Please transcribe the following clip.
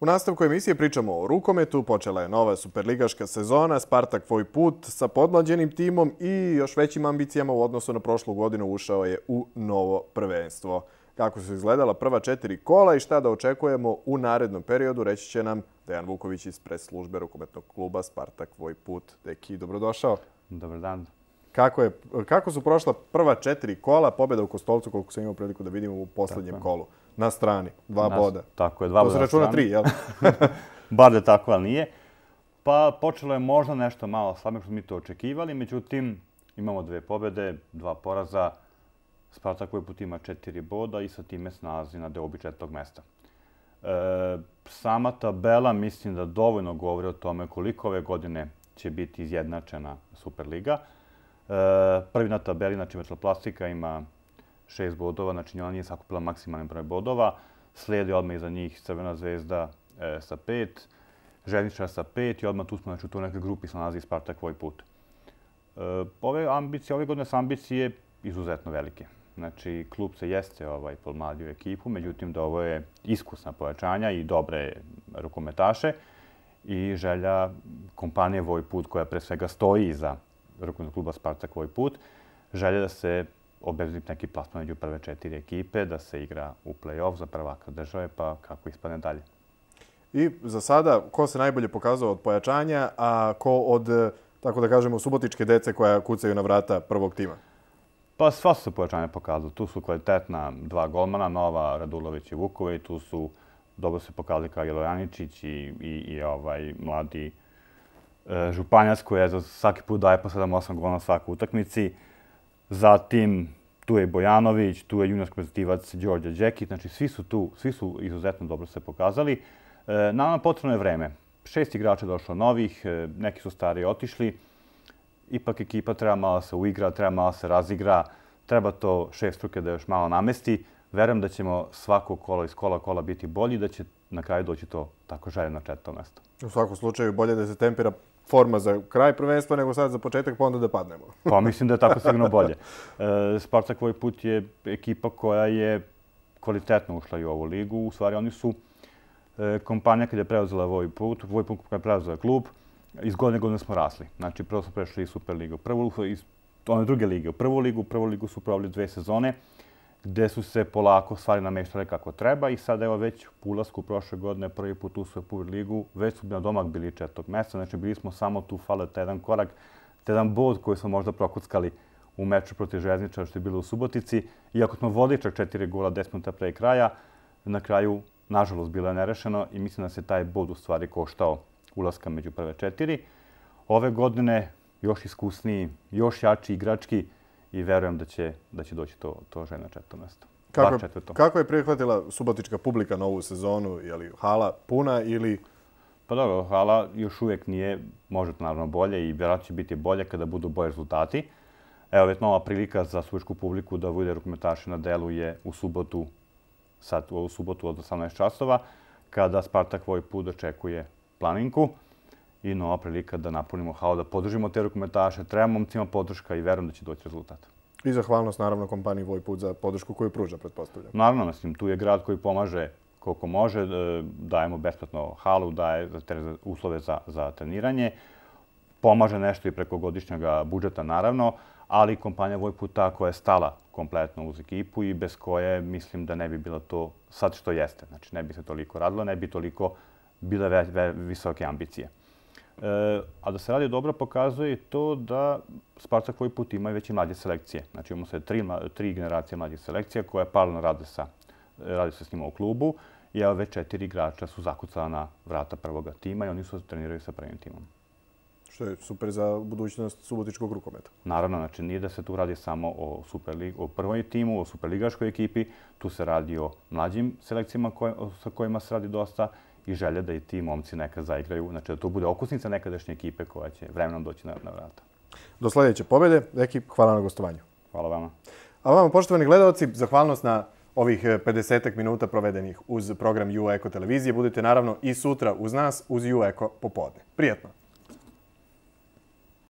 U nastavku emisije pričamo o rukometu. Počela je nova superligaška sezona, Spartak tvoj put sa podmlađenim timom i još većim ambicijama u odnosu na prošlu godinu ušao je u novo prvenstvo. Kako su izgledala prva četiri kola i šta da očekujemo u narednom periodu, reći će nam Dejan Vuković iz pres službe rukometnog kluba Spartak tvoj put. Deki, dobrodošao. Dobar dan kako, je, kako su prošla prva četiri kola pobjeda u Kostolcu, koliko sam imao priliku da vidimo u posljednjem tako. kolu. Na strani, dva na, boda. Tako je, dva to boda. To se računa tri, jel? Bar da tako, ali nije. Pa počelo je možda nešto malo slabo što mi to očekivali, međutim imamo dve pobjede, dva poraza. Spartak koji put ima četiri boda i sa time se nalazi na deobi četvrtog mesta. E, sama tabela mislim da dovoljno govori o tome koliko ove godine će biti izjednačena Superliga. liga. E, prvi na tabeli, znači metaloplastika, ima šest bodova, znači ona nije sakupila maksimalni broj bodova. Slijedi odmah iza njih Crvena zvezda e, sa pet, Željnička sa pet i odmah tu smo znači, u toj nekoj grupi se nalazi Spartak ovaj put. E, ove, ambicije, ove godine su ambicije izuzetno velike. Znači, klub se jeste ovaj, podmladio ekipu, međutim, da ovo je iskusna povećanja i dobre rukometaše i želja kompanije Vojput koja pre svega stoji za rukovnog kluba Spartak ovaj put. Želje da se obezlip neki plasman među prve četiri ekipe, da se igra u play-off za prvaka države, pa kako ispadne dalje. I za sada, ko se najbolje pokazao od pojačanja, a ko od, tako da kažemo, subotičke dece koja kucaju na vrata prvog tima? Pa sva su se pojačanja pokazali. Tu su kvalitetna dva golmana, Nova, Radulović i Vukovi. Tu su dobro se pokazali kao Jelojaničić i, i, i ovaj mladi uh, Eh, Županjac koji je za svaki put daje po 7-8 gola na svaku utakmici. Zatim tu je Bojanović, tu je juniorski prezentivac Đorđe Đekić. Znači svi su tu, svi su izuzetno dobro se pokazali. Eh, nama potrebno je vreme. Šest igrača je došlo novih, eh, neki su stari otišli. Ipak ekipa treba malo se uigra, treba malo se razigra. Treba to šest struke da još malo namesti. Verujem da ćemo svako kolo iz kola kola biti bolji, da će na kraju doći to tako željeno četvrto mesto. U svakom slučaju bolje da se tempira forma za kraj prvenstva, nego sad za početak, pa onda da padnemo. pa mislim da je tako sigurno bolje. E, Spartak ovaj put je ekipa koja je kvalitetno ušla i u ovu ligu. U stvari, oni su e, kompanija kada je preuzela ovaj put, ovaj put kada je preuzela klub, iz godine godine smo rasli. Znači, prvo smo prešli iz Superligu, prvo, iz one druge lige, u prvu ligu, prvu ligu su provali dve sezone. Uh, gde su se polako stvari namještale kako treba i sada evo već u ulazku prošle godine prvi put u Super ligu, već su na domak bili četvrtog mjesta, znači bili smo samo tu fale taj jedan korak, taj jedan bod koji smo možda prokuckali u meču protiv Žezničara što je bilo u Subotici. Iako smo vodili čak četiri gola 10 minuta pre kraja, na kraju, nažalost, bilo je nerešeno i mislim da se taj bod u stvari koštao ulaska među prve četiri. Ove godine još iskusniji, još jači igrački, i verujem da će, da će doći to, to žena na četvrto mesto. Kako, četvrto. kako je prihvatila subotička publika na ovu sezonu? Je li hala puna ili... Pa dobro, hala još uvijek nije, može to naravno bolje i vjerojatno će biti bolje kada budu bolje rezultati. Evo, već nova prilika za subotičku publiku da vude rukometaši na delu je u subotu, sad u subotu od 18 časova, kada Spartak voj put očekuje planinku. Uh, i nova prilika da napunimo HAO, da podržimo te rekomentaše, trebamo momcima podrška i verujem da će doći rezultat. I zahvalnost naravno kompaniji Vojput za podršku koju pruža, pretpostavljam. Naravno, mislim, tu je grad koji pomaže koliko može, e, dajemo besplatno halu, daje uslove za, za treniranje, pomaže nešto i preko godišnjeg budžeta, naravno, ali kompanija Vojput ta koja je stala kompletno uz ekipu i bez koje mislim da ne bi bilo to sad što jeste. Znači, ne bi se toliko radilo, ne bi toliko bile ve, ve, visoke ambicije. Eh, a da se radi dobro pokazuje i to da Spartak ovaj put ima već i mlađe selekcije. Znači imamo sve tri, tri generacije mlađih selekcija koje paralelno rade, sa, rade se s njima u klubu i evo već četiri igrača su zakucala na vrata prvog tima i oni su treniraju sa prvim timom. Što je super za budućnost subotičkog rukometa. Naravno, znači nije da se tu radi samo o, Superlig, o prvoj timu, o superligaškoj ekipi, tu se radi o mlađim selekcijama koje, sa kojima se radi dosta, i želja da i ti momci nekad zaigraju, znači da to bude okusnica nekadašnje ekipe koja će vremenom doći na, na vrata. Do sljedeće pobjede, ekip, hvala na gostovanju. Hvala vama. A vama, poštovani gledalci, zahvalnost na ovih 50 eh, minuta provedenih uz program U Eko televizije. Budite naravno i sutra uz nas uz U Eko popodne. Prijetno!